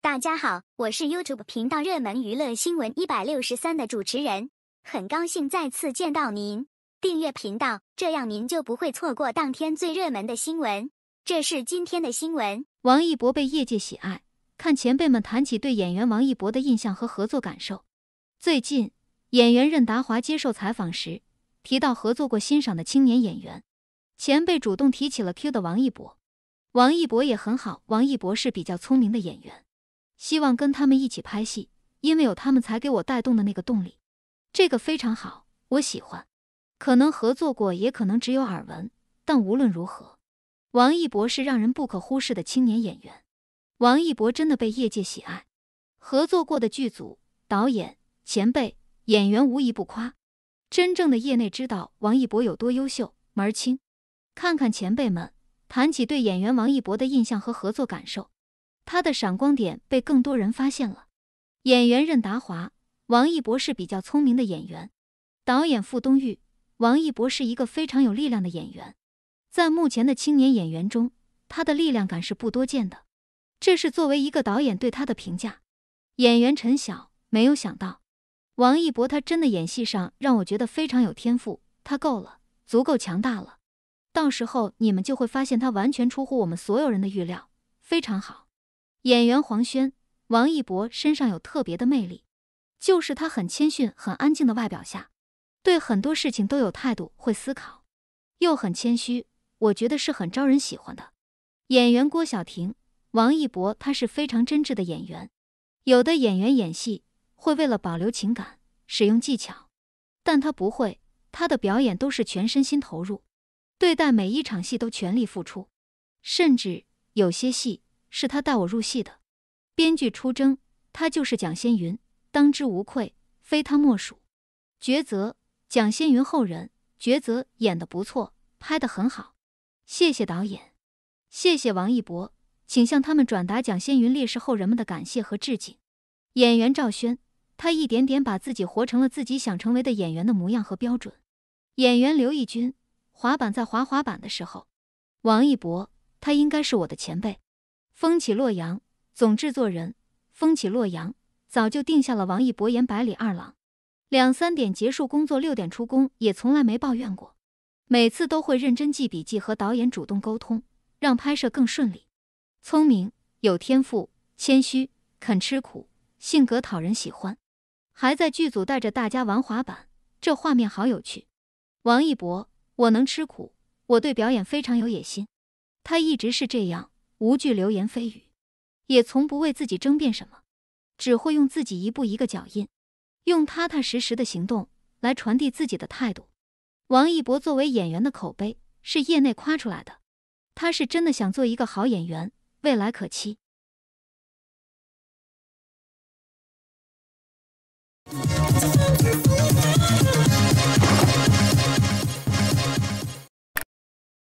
大家好，我是 YouTube 频道热门娱乐新闻一百六十三的主持人，很高兴再次见到您。订阅频道，这样您就不会错过当天最热门的新闻。这是今天的新闻：王一博被业界喜爱，看前辈们谈起对演员王一博的印象和合作感受。最近，演员任达华接受采访时提到合作过欣赏的青年演员，前辈主动提起了 Q 的王一博。王一博也很好，王一博是比较聪明的演员。希望跟他们一起拍戏，因为有他们才给我带动的那个动力，这个非常好，我喜欢。可能合作过，也可能只有耳闻，但无论如何，王一博是让人不可忽视的青年演员。王一博真的被业界喜爱，合作过的剧组、导演、前辈、演员无一不夸。真正的业内知道王一博有多优秀，门儿清。看看前辈们谈起对演员王一博的印象和合作感受。他的闪光点被更多人发现了。演员任达华、王一博是比较聪明的演员。导演傅东育、王一博是一个非常有力量的演员，在目前的青年演员中，他的力量感是不多见的。这是作为一个导演对他的评价。演员陈晓没有想到，王一博他真的演戏上让我觉得非常有天赋，他够了，足够强大了。到时候你们就会发现他完全出乎我们所有人的预料，非常好。演员黄轩、王一博身上有特别的魅力，就是他很谦逊、很安静的外表下，对很多事情都有态度、会思考，又很谦虚，我觉得是很招人喜欢的。演员郭晓婷、王一博，他是非常真挚的演员。有的演员演戏会为了保留情感使用技巧，但他不会，他的表演都是全身心投入，对待每一场戏都全力付出，甚至有些戏。是他带我入戏的，编剧出征，他就是蒋先云，当之无愧，非他莫属。抉择，蒋先云后人，抉择演的不错，拍的很好，谢谢导演，谢谢王一博，请向他们转达蒋先云烈士后人们的感谢和致敬。演员赵轩，他一点点把自己活成了自己想成为的演员的模样和标准。演员刘奕君，滑板在滑滑板的时候，王一博，他应该是我的前辈。风起洛阳总制作人，风起洛阳早就定下了王一博演百里二郎，两三点结束工作，六点出工，也从来没抱怨过。每次都会认真记笔记和导演主动沟通，让拍摄更顺利。聪明、有天赋、谦虚、肯吃苦，性格讨人喜欢，还在剧组带着大家玩滑板，这画面好有趣。王一博，我能吃苦，我对表演非常有野心。他一直是这样。无惧流言蜚语，也从不为自己争辩什么，只会用自己一步一个脚印，用踏踏实实的行动来传递自己的态度。王一博作为演员的口碑是业内夸出来的，他是真的想做一个好演员，未来可期。